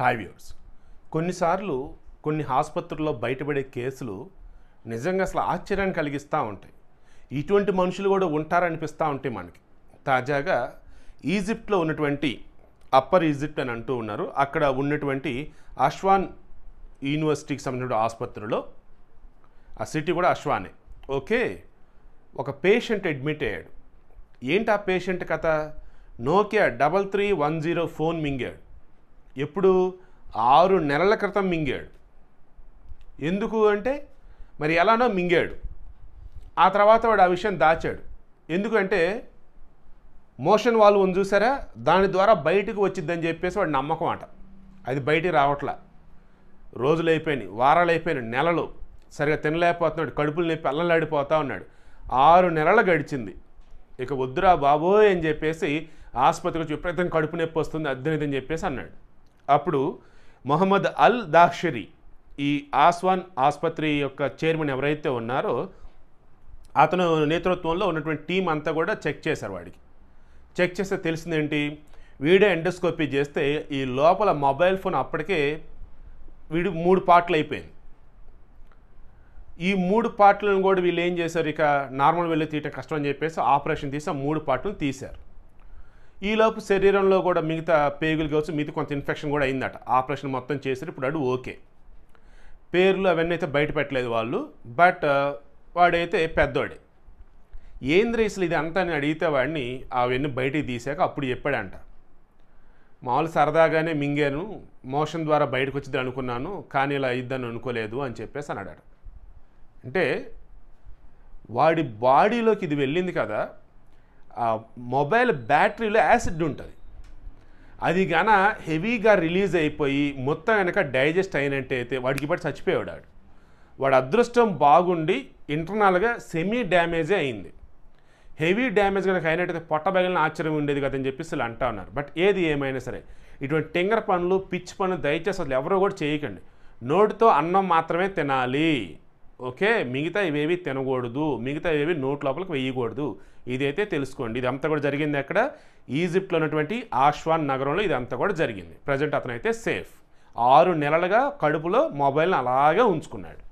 hi viewers కొన్నిసార్లు కొన్ని ఆసుపత్రుల్లో బయటపడే కేసులు నిజంగా అసలు ఆశ్చర్యాన్ని కలిగిస్తూ ఉంటాయి ఇటువంటి మనుషులు కూడా ఉంటారనిపిస్తూ ఉంటాయి మనకి తాజాగా ఈజిప్ట్లో ఉన్నటువంటి అప్పర్ ఈజిప్ట్ అని అంటూ ఉన్నారు అక్కడ ఉన్నటువంటి అశ్వాన్ యూనివర్సిటీకి సంబంధించిన ఆసుపత్రిలో ఆ సిటీ కూడా అశ్వానే ఓకే ఒక పేషెంట్ అడ్మిట్ అయ్యాడు ఏంటి ఆ పేషెంట్ కథ Nokia double three one zero phone మింగాడు ఎప్పుడు ఆరు నెలల క్రితం మింగాడు ఎందుకు అంటే మరి ఎలానో మింగాడు ఆ తర్వాత వాడు ఆ విషయం దాచాడు ఎందుకంటే మోషన్ వాళ్ళు ఉంది చూసారా దాని ద్వారా బయటకు వచ్చిద్దని చెప్పేసి వాడు నమ్మకం అంట అది బయటికి రావట్లా రోజులు అయిపోయినాయి వారాలు అయిపోయినాయి నెలలు సరిగా తినలేకపోతున్నాడు కడుపులు నొప్పి అల్లలాడిపోతూ ఉన్నాడు ఆరు నెలలు గడిచింది ఇక వద్దురా బాబోయ్ అని చెప్పేసి ఆసుపత్రికి విపరీతం కడుపు నొప్పి వస్తుంది అద్దెనిదని చెప్పేసి అన్నాడు అప్పుడు మొహమ్మద్ అల్ దాక్షరి ఈ ఆస్వాన్ ఆసుపత్రి యొక్క చైర్మన్ ఎవరైతే ఉన్నారో అతను నేతృత్వంలో ఉన్నటువంటి టీం అంతా కూడా చెక్ చేశారు వాడికి చెక్ చేస్తే తెలిసిందేంటి వీడియో ఎండోస్కోపీ చేస్తే ఈ లోపల మొబైల్ ఫోన్ అప్పటికే వీడు మూడు పార్ట్లు అయిపోయింది ఈ మూడు పార్ట్లను కూడా వీళ్ళు ఏం చేశారు ఇక నార్మల్ వెళ్ళి తీయటం కష్టం అని చెప్పేసి ఆపరేషన్ తీసి ఆ మూడు పార్ట్లను తీశారు ఈలోపు శరీరంలో కూడా మిగతా పేగులు కావచ్చు మిగతా కొంత ఇన్ఫెక్షన్ కూడా అయిందట ఆపరేషన్ మొత్తం చేసి ఇప్పుడు అడు ఓకే పేర్లు అవన్నీ అయితే బయట పెట్టలేదు వాళ్ళు బట్ వాడైతే పెద్దోడే ఏంద్ర అసలు ఇది అంతా అని అడిగితే వాడిని అవన్నీ బయటికి తీసాక అప్పుడు చెప్పాడంట మామూలు సరదాగానే మింగాను మోషన్ ద్వారా బయటకు వచ్చింది అనుకున్నాను కానీ ఇలా ఇద్దని అనుకోలేదు అని చెప్పేసి అన్నాడు అంటే వాడి బాడీలోకి ఇది వెళ్ళింది కదా ఆ మొబైల్ బ్యాటరీలో యాసిడ్ ఉంటుంది అది గాన హెవీగా రిలీజ్ అయిపోయి మొత్తం కనుక డైజెస్ట్ అయినట్టు అయితే వాడికి ఇప్పటి చచ్చిపోయాడు వాడు వాడు అదృష్టం బాగుండి ఇంటర్నల్గా సెమీ డ్యామేజే అయింది హెవీ డ్యామేజ్ కనుక అయినట్టయితే పొట్టబగిలిన ఆశ్చర్యం ఉండేది కదా అని చెప్పేసి వాళ్ళు అంటా ఉన్నారు బట్ ఏది ఏమైనా సరే ఇటువంటి టింగర్ పనులు పిచ్చి పనులు దయచేసి అసలు ఎవరో కూడా చేయకండి నోటితో అన్నం మాత్రమే తినాలి ఓకే మిగతా ఇవేవి తినకూడదు మిగతా ఇవేవి నోట్ లోపలికి వేయకూడదు ఇదైతే తెలుసుకోండి ఇది అంతా కూడా జరిగింది అక్కడ ఈజిప్ట్లో ఉన్నటువంటి ఆశ్వాన్ నగరంలో ఇదంతా కూడా జరిగింది ప్రజెంట్ అతనైతే సేఫ్ ఆరు నెలలుగా కడుపులో మొబైల్ని అలాగే ఉంచుకున్నాడు